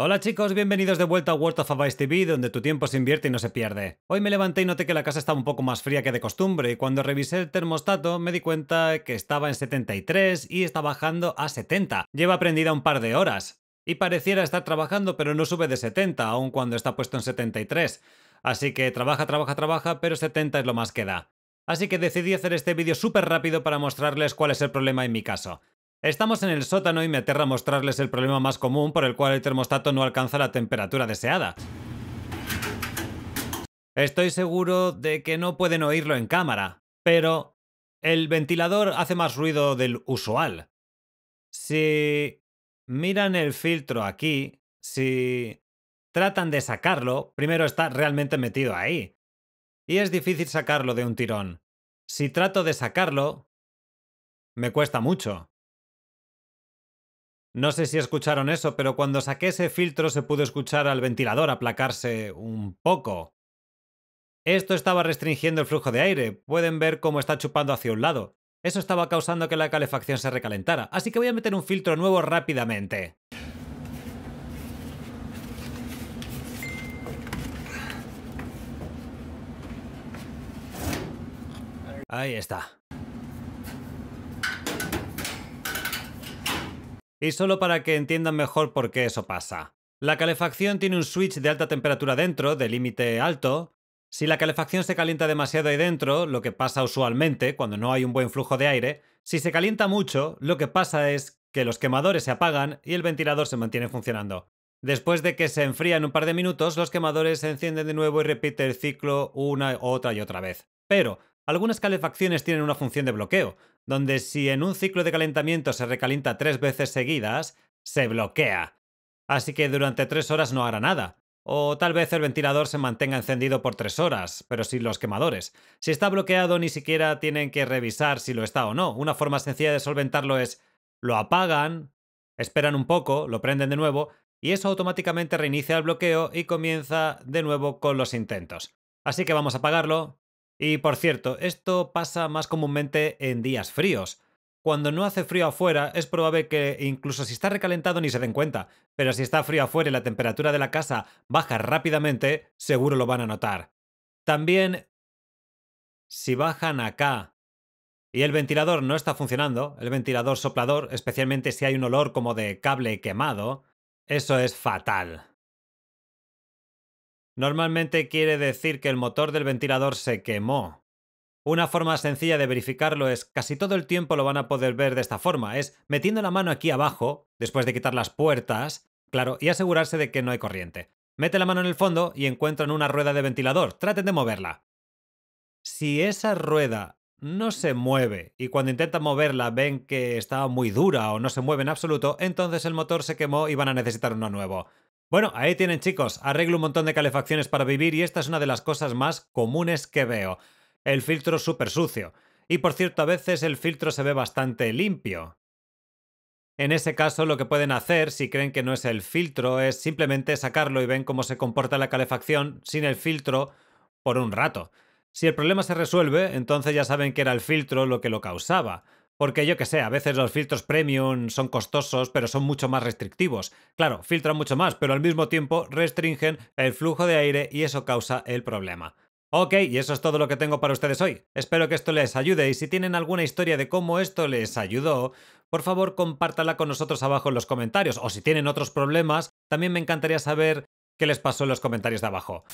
Hola chicos, bienvenidos de vuelta a World of Advice TV, donde tu tiempo se invierte y no se pierde. Hoy me levanté y noté que la casa estaba un poco más fría que de costumbre, y cuando revisé el termostato me di cuenta que estaba en 73 y está bajando a 70. Lleva prendida un par de horas. Y pareciera estar trabajando, pero no sube de 70, aun cuando está puesto en 73. Así que trabaja, trabaja, trabaja, pero 70 es lo más que da. Así que decidí hacer este vídeo súper rápido para mostrarles cuál es el problema en mi caso. Estamos en el sótano y me aterra mostrarles el problema más común por el cual el termostato no alcanza la temperatura deseada. Estoy seguro de que no pueden oírlo en cámara, pero el ventilador hace más ruido del usual. Si miran el filtro aquí, si tratan de sacarlo, primero está realmente metido ahí. Y es difícil sacarlo de un tirón. Si trato de sacarlo, me cuesta mucho. No sé si escucharon eso, pero cuando saqué ese filtro se pudo escuchar al ventilador aplacarse un poco. Esto estaba restringiendo el flujo de aire, pueden ver cómo está chupando hacia un lado. Eso estaba causando que la calefacción se recalentara, así que voy a meter un filtro nuevo rápidamente. Ahí está. Y solo para que entiendan mejor por qué eso pasa. La calefacción tiene un switch de alta temperatura dentro, de límite alto. Si la calefacción se calienta demasiado ahí dentro, lo que pasa usualmente cuando no hay un buen flujo de aire, si se calienta mucho, lo que pasa es que los quemadores se apagan y el ventilador se mantiene funcionando. Después de que se en un par de minutos, los quemadores se encienden de nuevo y repite el ciclo una, otra y otra vez. Pero algunas calefacciones tienen una función de bloqueo, donde si en un ciclo de calentamiento se recalienta tres veces seguidas, se bloquea. Así que durante tres horas no hará nada. O tal vez el ventilador se mantenga encendido por tres horas, pero sin los quemadores. Si está bloqueado ni siquiera tienen que revisar si lo está o no. Una forma sencilla de solventarlo es lo apagan, esperan un poco, lo prenden de nuevo, y eso automáticamente reinicia el bloqueo y comienza de nuevo con los intentos. Así que vamos a apagarlo, y por cierto, esto pasa más comúnmente en días fríos. Cuando no hace frío afuera, es probable que incluso si está recalentado ni se den cuenta, pero si está frío afuera y la temperatura de la casa baja rápidamente, seguro lo van a notar. También, si bajan acá y el ventilador no está funcionando, el ventilador soplador, especialmente si hay un olor como de cable quemado, eso es fatal. Normalmente quiere decir que el motor del ventilador se quemó. Una forma sencilla de verificarlo es, casi todo el tiempo lo van a poder ver de esta forma, es metiendo la mano aquí abajo, después de quitar las puertas, claro, y asegurarse de que no hay corriente. Mete la mano en el fondo y encuentran una rueda de ventilador, traten de moverla. Si esa rueda no se mueve y cuando intentan moverla ven que está muy dura o no se mueve en absoluto, entonces el motor se quemó y van a necesitar uno nuevo. Bueno, ahí tienen chicos, arreglo un montón de calefacciones para vivir y esta es una de las cosas más comunes que veo, el filtro súper sucio. Y por cierto, a veces el filtro se ve bastante limpio. En ese caso, lo que pueden hacer, si creen que no es el filtro, es simplemente sacarlo y ven cómo se comporta la calefacción sin el filtro por un rato. Si el problema se resuelve, entonces ya saben que era el filtro lo que lo causaba. Porque yo que sé, a veces los filtros premium son costosos, pero son mucho más restrictivos. Claro, filtran mucho más, pero al mismo tiempo restringen el flujo de aire y eso causa el problema. Ok, y eso es todo lo que tengo para ustedes hoy. Espero que esto les ayude y si tienen alguna historia de cómo esto les ayudó, por favor compártala con nosotros abajo en los comentarios o si tienen otros problemas, también me encantaría saber qué les pasó en los comentarios de abajo.